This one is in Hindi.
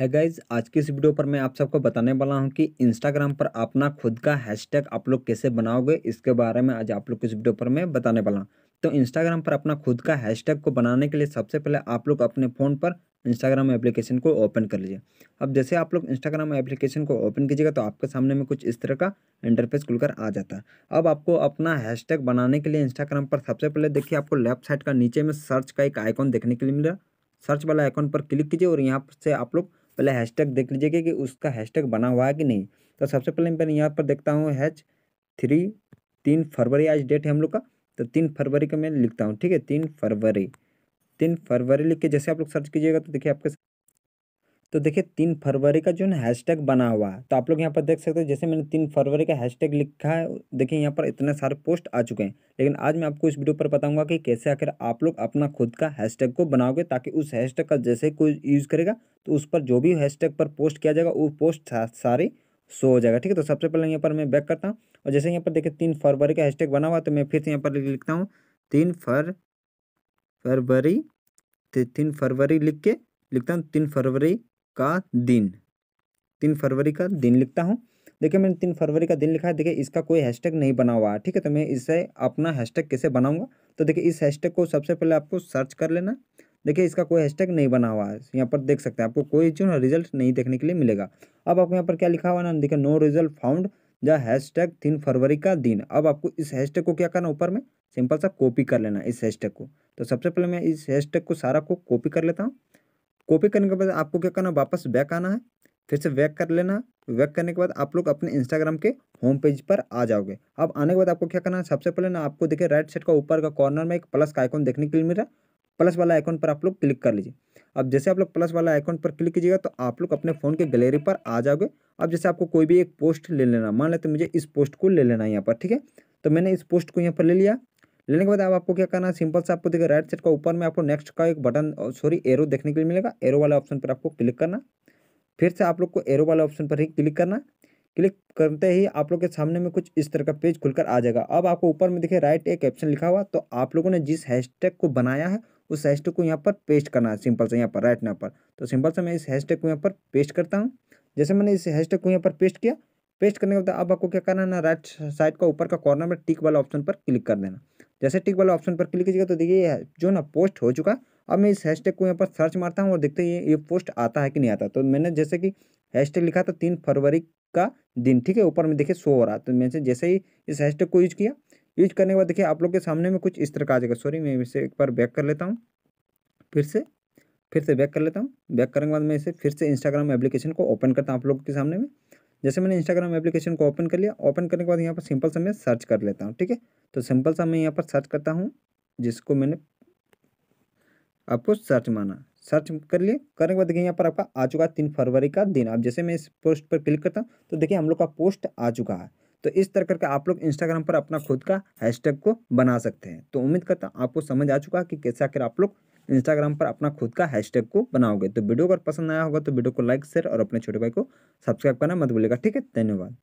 है गाइज आज की इस वीडियो पर मैं आप सबको बताने वाला हूं कि इंस्टाग्राम पर अपना खुद का हैशटैग आप लोग कैसे बनाओगे इसके बारे में आज आप लोग इस वीडियो पर मैं बताने वाला हूं तो इंस्टाग्राम पर अपना खुद का हैशटैग को बनाने के लिए सबसे पहले आप लोग अपने फ़ोन पर इंस्टाग्राम एप्लीकेशन को ओपन कर लीजिए अब जैसे आप लोग इंस्टाग्राम एप्लीकेशन को ओपन कीजिएगा तो आपके सामने में कुछ इस तरह का इंटरफेस खुलकर आ जाता है अब आपको अपना हैशटैग बनाने के लिए इंस्टाग्राम पर सबसे पहले देखिए आपको लेफ्ट साइड का नीचे में सर्च का एक आइकॉन देखने के लिए मिला सर्च वाला आइकॉन पर क्लिक कीजिए और यहाँ से आप लोग पहले हैशटैग देख लीजिएगा कि उसका हैशटैग बना हुआ है कि नहीं तो सबसे पहले मैं यहाँ पर देखता हूँ हैच थ्री तीन फरवरी आज डेट है हम लोग का तो तीन फरवरी का मैं लिखता हूँ ठीक है तीन फरवरी तीन फरवरी लिख के जैसे आप लोग सर्च कीजिएगा तो देखिए आपके तो देखिए तीन फरवरी का जो है हैशटैग बना हुआ है तो आप लोग यहाँ पर देख सकते हैं जैसे मैंने तीन फरवरी का हैशटैग लिखा है देखिए यहाँ पर इतने सारे पोस्ट आ चुके हैं लेकिन आज मैं आपको इस वीडियो पर बताऊंगा कि कैसे आखिर आप लोग अपना खुद का हैशटैग को बनाओगे ताकि उस हैशटैग का जैसे कोई यूज़ करेगा तो उस पर जो भी हैशटैग पर पोस्ट किया जाएगा वो पोस्ट सारी शो हो जाएगा ठीक है तो सबसे पहले यहाँ पर मैं बैक करता हूँ और जैसे यहाँ पर देखिए तीन फरवरी का हैशटैग बना हुआ तो मैं फिर से यहाँ पर लिखता हूँ तीन फर फरवरी तीन फरवरी लिख के लिखता हूँ तीन फरवरी का दिन तीन फरवरी का दिन लिखता हूँ देखिए मैंने तीन फरवरी का दिन लिखा है देखिए इसका कोई हैशटैग नहीं बना हुआ है ठीक है तो मैं इसे अपना हैशटैग कैसे बनाऊंगा तो देखिए इस हैशटैग को सबसे पहले आपको सर्च कर लेना देखिए इसका कोई हैशटैग नहीं बना हुआ है यहाँ पर देख सकते हैं आपको कोई जो है रिजल्ट नहीं देखने के लिए मिलेगा अब आपको यहाँ पर क्या लिखा हुआ ना देखिए नो रिजल्ट फाउंड या हैशटैग तीन फरवरी का दिन अब आपको इस हैशटैग को क्या करना ऊपर में सिंपल सा कॉपी कर लेना इस हैशटैग को तो सबसे पहले मैं इस हैशटैग को सारा को कॉपी कर लेता हूँ कॉपी करने के बाद आपको क्या करना वापस बैक आना है फिर से वैक कर लेना वैक करने के बाद आप लोग अपने इंस्टाग्राम के होम पेज पर आ जाओगे अब आने के बाद आपको क्या करना है सबसे पहले ना आपको देखिए राइट साइड का ऊपर का कॉर्नर में एक प्लस का आइकॉन देखने के लिए मिल रहा है प्लस वाला आइकॉन पर आप लोग क्लिक कर लीजिए अब जैसे आप लोग प्लस वाला आइकॉन पर क्लिक कीजिएगा तो आप लोग अपने फ़ोन के गैलरी पर आ जाओगे अब जैसे आपको कोई भी एक पोस्ट ले लेना मान लेते मुझे इस पोस्ट को ले लेना है यहाँ पर ठीक है तो मैंने इस पोस्ट को यहाँ पर ले लिया लेने के बाद अब आपको क्या करना है सिंपल से आपको देखिए राइट साइड का ऊपर में आपको नेक्स्ट का एक बटन सॉरी एरो देखने के लिए मिलेगा एरो वाले ऑप्शन पर आपको क्लिक करना फिर से आप लोग को एरो वाले ऑप्शन पर ही क्लिक करना क्लिक करते ही आप लोग के सामने में कुछ इस तरह का पेज खुलकर आ जाएगा अब आपको ऊपर में देखिए राइट एक ऑप्शन लिखा हुआ तो आप लोगों ने जिस हैशटैग को बनाया है उस हैशटैग को यहाँ पर पेस्ट करना है सिंपल से यहाँ पर राइट यहाँ पर तो सिंपल से मैं इस हैशटैग को यहाँ पर पेस्ट करता हूँ जैसे मैंने इस हैशटैग को यहाँ पर पेस्ट किया पेस्ट करने के बाद अब आपको क्या करना है ना राइट साइड का ऊपर का कॉर्नर में टिक वाला ऑप्शन पर क्लिक कर देना जैसे टिक वाला ऑप्शन पर क्लिक कीजिएगा तो देखिए जो ना पोस्ट हो चुका अब मैं इस हैशटैग को यहाँ पर सर्च मारता हूँ और देखते हैं ये पोस्ट आता है कि नहीं आता तो मैंने जैसे कि हैशटैग लिखा था तीन फरवरी का दिन ठीक है ऊपर में देखिए शो हो रहा तो मैंने जैसे ही इस हैशटैग को यूज किया यूज करने के बाद देखिए आप लोग के सामने में कुछ इस तरह का आ जाएगा सॉरी मैं इसे एक बार बैक कर लेता हूँ फिर से फिर से बैक कर लेता हूँ बैक करने के बाद मैं इसे फिर से इंस्टाग्राम एप्लीकेशन को ओपन करता हूँ आप लोग के सामने में जैसे मैंने इंस्टाग्राम एप्लीकेशन को ओपन कर लिया ओपन करने के बाद यहाँ पर सिंपल सा मैं सर्च कर लेता हूँ ठीक है तो सिंपल सा मैं यहाँ पर सर्च करता हूँ जिसको मैंने आपको सर्च माना सर्च कर लिए करने के बाद देखिए यहाँ पर आपका आ चुका है तीन फरवरी का दिन अब जैसे मैं इस पोस्ट पर क्लिक करता हूँ तो देखिए हम लोग का पोस्ट आ चुका है तो इस तरह करके आप लोग इंस्टाग्राम पर अपना खुद का हैशटैग को बना सकते हैं तो उम्मीद करता हूँ आपको समझ आ चुका है कि कैसे आकर आप लोग इंस्टाग्राम पर अपना खुद का हैशटैग को बनाओगे तो वीडियो अगर पसंद आया होगा तो वीडियो को लाइक शेयर और अपने छोटे भाई को सब्सक्राइब करना मत भूलिएगा ठीक है धन्यवाद